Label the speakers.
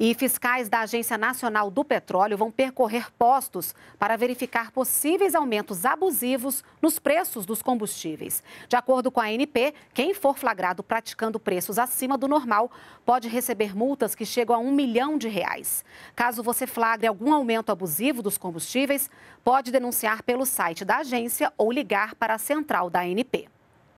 Speaker 1: E fiscais da Agência Nacional do Petróleo vão percorrer postos para verificar possíveis aumentos abusivos nos preços dos combustíveis. De acordo com a ANP, quem for flagrado praticando preços acima do normal pode receber multas que chegam a um milhão de reais. Caso você flagre algum aumento abusivo dos combustíveis, pode denunciar pelo site da agência ou ligar para a central da ANP.